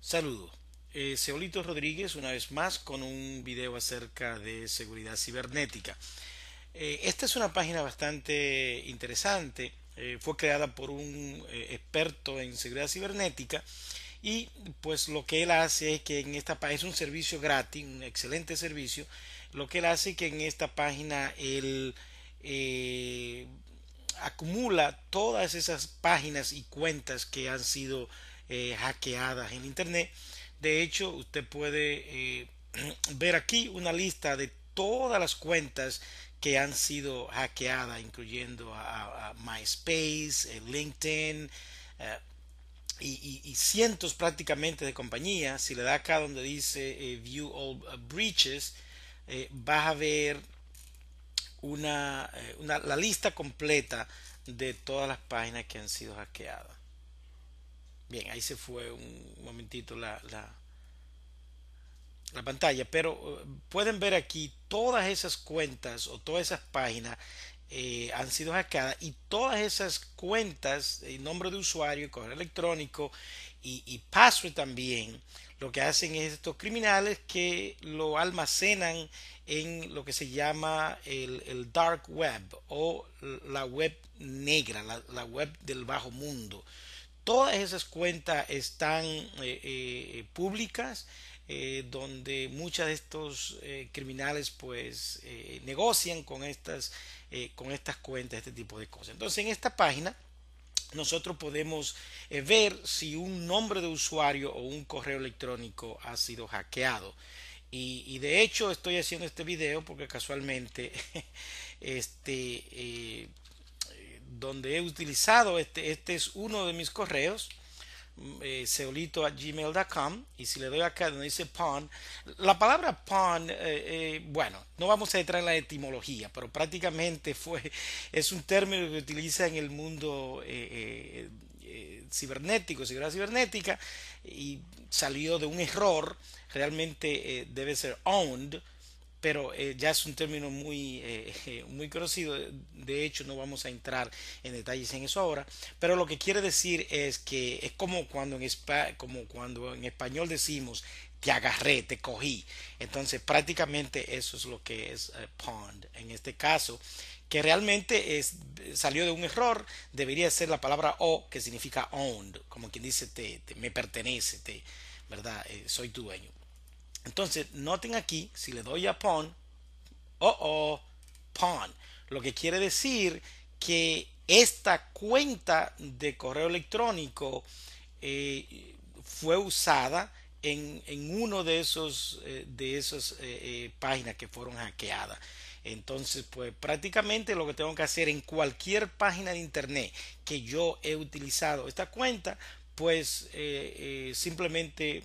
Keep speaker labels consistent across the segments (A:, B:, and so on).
A: Saludos. Seolito eh, Rodríguez, una vez más, con un video acerca de seguridad cibernética. Eh, esta es una página bastante interesante. Eh, fue creada por un experto en seguridad cibernética. Y pues lo que él hace es que en esta página es un servicio gratis, un excelente servicio. Lo que él hace es que en esta página él acumula todas esas páginas y cuentas que han sido eh, hackeadas en Internet. De hecho, usted puede eh, ver aquí una lista de todas las cuentas que han sido hackeadas, incluyendo a, MySpace, eh, LinkedIn y, cientos prácticamente de compañías. Si le da acá donde dice View All Breaches, vas a ver una, una, la lista completa de todas las páginas que han sido hackeadas. Bien, ahí se fue un momentito la, la, pantalla, pero eh, pueden ver aquí todas esas cuentas o todas esas páginas eh, han sido hackeadas y todas esas cuentas, el eh, nombre de usuario, correo electrónico y, password también, lo que hacen es estos criminales que lo almacenan en lo que se llama el, dark web o la web negra, la web del bajo mundo. Todas esas cuentas están eh, eh, públicas, eh, donde muchos de estos criminales pues negocian con estas, con estas cuentas, este tipo de cosas. Entonces en esta página nosotros podemos ver si un nombre de usuario o un correo electrónico ha sido hackeado. Y, de hecho estoy haciendo este video porque casualmente este, donde he utilizado este, este es uno de mis correos seolito@gmail.com mm, eh, y si le doy acá donde dice pawn la palabra pawn eh, eh, bueno no vamos a entrar en la etimología pero prácticamente fue es un término que utiliza en el mundo cibernético seguridad cibernética y salió de un error realmente debe ser owned pero eh, ya es un término muy, eh, eh, muy conocido. De hecho, no vamos a entrar en detalles en eso ahora. Pero lo que quiere decir es que es como cuando en, como cuando en español decimos te agarré, te cogí. Entonces, prácticamente eso es lo que es pond en este caso, que realmente es, salió de un error, debería ser la palabra o, que significa owned, como quien dice te me pertenece, te, ¿verdad? soy tu dueño. Entonces, noten aquí, si le doy a PON, oh, lo que quiere decir que esta cuenta de correo electrónico eh, fue usada en, en, uno de esos eh, de esas eh, páginas que fueron hackeadas. Entonces, pues prácticamente lo que tengo que hacer en cualquier página de internet que yo he utilizado esta cuenta, pues simplemente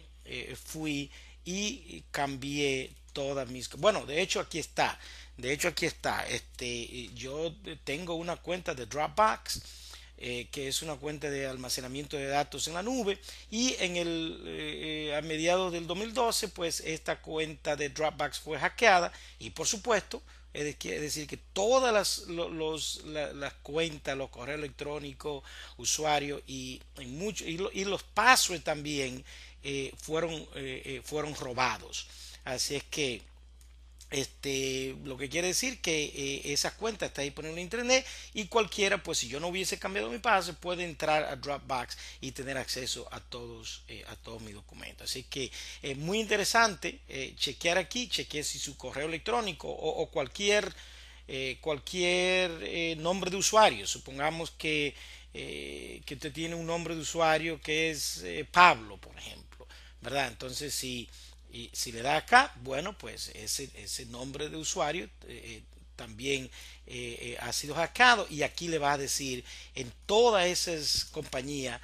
A: fui y cambié todas mis bueno de hecho aquí está de hecho aquí está este yo tengo una cuenta de Dropbox eh, que es una cuenta de almacenamiento de datos en la nube y en el eh, eh, a mediados del 2012 pues esta cuenta de Dropbox fue hackeada y por supuesto es decir, que todas las, las, cuentas, los correos electrónicos, usuarios y, y, y los passwords también eh, fueron, eh, eh, fueron robados. Así es que este, lo que quiere decir que esa cuenta está disponible en internet y cualquiera, pues si yo no hubiese cambiado mi pase puede entrar a Dropbox y tener acceso a todos, a todos mis documentos. Así que es muy interesante chequear aquí, chequear si su correo electrónico o, cualquier, cualquier nombre de usuario, supongamos que, que usted tiene un nombre de usuario que es Pablo, por ejemplo ¿verdad? Entonces, si, le da acá, bueno, pues ese, ese nombre de usuario eh, eh, también eh, ha sido hackeado y aquí le va a decir en todas esas compañías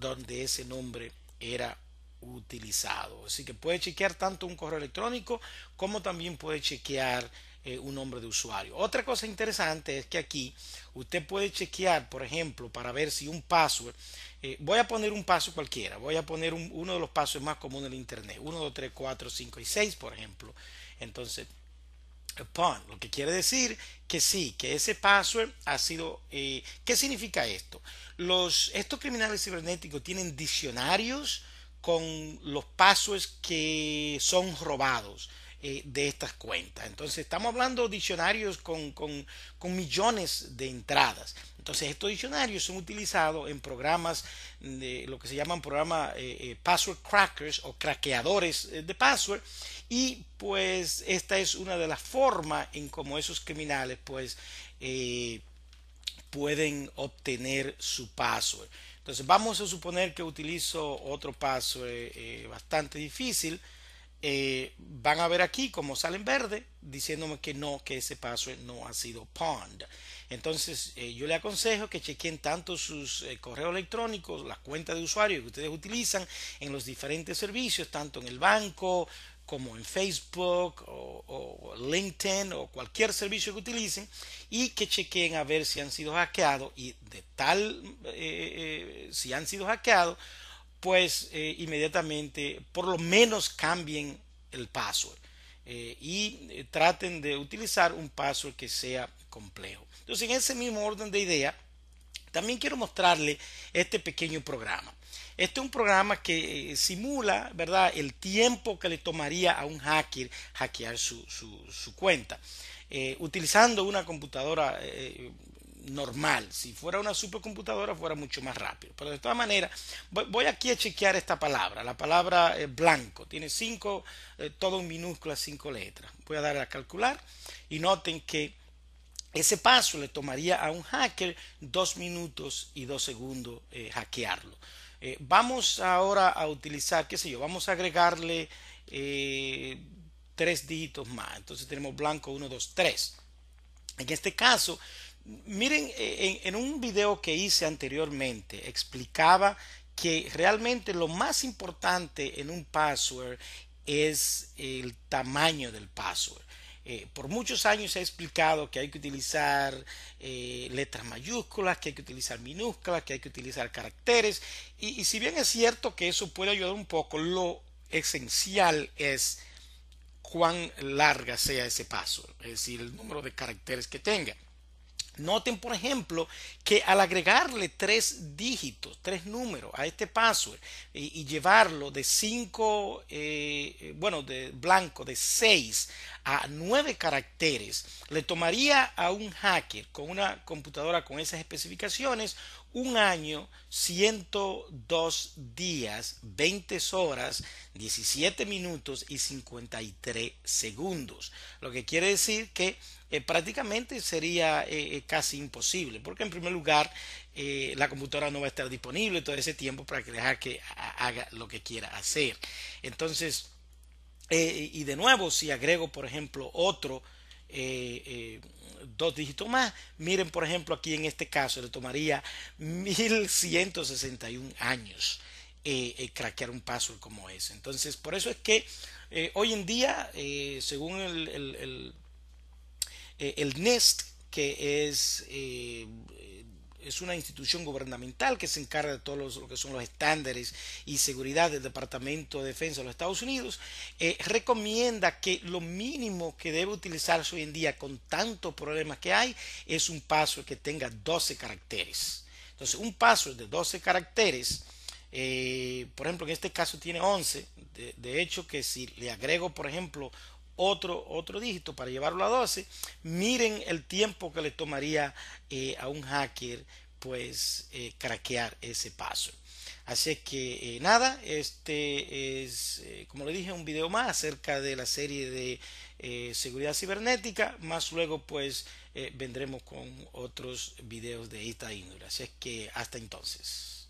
A: donde ese nombre era utilizado. Así que puede chequear tanto un correo electrónico como también puede chequear eh, un nombre de usuario. Otra cosa interesante es que aquí usted puede chequear, por ejemplo, para ver si un password, eh, voy a poner un paso cualquiera, voy a poner uno de los pasos más comunes en Internet, 1, 2, 3, 4, 5 y 6, por ejemplo. Entonces, upon, lo que quiere decir que sí, que ese password ha sido... Eh, ¿Qué significa esto? Los, estos criminales cibernéticos tienen diccionarios con los passwords que son robados. Eh, de estas cuentas. Entonces estamos hablando de diccionarios con, con, millones de entradas. Entonces estos diccionarios son utilizados en programas de lo que se llaman programas eh, eh, password crackers o craqueadores de password y pues esta es una de las formas en cómo esos criminales pues pueden obtener su password. Entonces vamos a suponer que utilizo otro password bastante difícil. Eh, van a ver aquí como salen verde diciéndome que no, que ese paso no ha sido pond. Entonces eh, yo le aconsejo que chequen tanto sus eh, correos electrónicos, las cuentas de usuario que ustedes utilizan en los diferentes servicios, tanto en el banco como en Facebook o, o LinkedIn o cualquier servicio que utilicen y que chequen a ver si han sido hackeados y de tal si han sido hackeados pues eh, inmediatamente por lo menos cambien el password eh, y eh, traten de utilizar un password que sea complejo. Entonces, en ese mismo orden de idea, también quiero mostrarle este pequeño programa. Este es un programa que simula, ¿verdad?, el tiempo que le tomaría a un hacker hackear su, cuenta. utilizando una computadora normal. Si fuera una supercomputadora fuera mucho más rápido. Pero de todas maneras, voy, aquí a chequear esta palabra. La palabra eh, blanco. Tiene cinco, eh, todo en minúsculas, cinco letras. Voy a dar a calcular y noten que ese paso le tomaría a un hacker dos minutos y dos segundos eh, hackearlo. vamos ahora a utilizar, qué sé yo, vamos a agregarle tres dígitos más. Entonces tenemos blanco 1, 2, 3. En este caso, Miren, eh, en, un video que hice anteriormente explicaba que realmente lo más importante en un password es el tamaño del password. Eh, por muchos años se ha explicado que hay que utilizar eh, letras mayúsculas, que hay que utilizar minúsculas, que hay que utilizar caracteres. Y, y si bien es cierto que eso puede ayudar un poco, lo esencial es cuán larga sea ese password, es decir, el número de caracteres que tenga. Noten, por ejemplo, que al agregarle tres dígitos, tres números a este password y, llevarlo de cinco, eh, bueno, de blanco, de seis a nueve caracteres, le tomaría a un hacker con una computadora con esas especificaciones un año, 102 días, 20 horas, 17 minutos y 53 segundos. Lo que quiere decir que eh, prácticamente sería eh, eh, casi imposible, porque en primer lugar la computadora no va a estar disponible todo ese tiempo para que que haga lo que quiera hacer. Entonces, y de nuevo, si agrego, por ejemplo, otro eh, eh, dos dígitos más. Miren, por ejemplo, aquí en este caso le tomaría 1161 años eh, eh, craquear un password como ese. Entonces, por eso es que hoy en día, según el, el, el, el, NIST, que es es una institución gubernamental que se encarga de todos los, lo que son los estándares y seguridad del Departamento de Defensa de los Estados Unidos, eh, recomienda que lo mínimo que debe utilizarse hoy en día con tantos problemas que hay es un paso que tenga 12 caracteres. Entonces, un paso de 12 caracteres, eh, por ejemplo, en este caso tiene 11, de hecho que si le agrego, por ejemplo, otro, otro dígito para llevarlo a 12, miren el tiempo que le tomaría eh, a un hacker pues eh, craquear ese paso. Así que eh, nada, este es, como le dije, un video más acerca de la serie de seguridad cibernética, más luego pues vendremos con otros videos de esta índole. Así es que hasta entonces.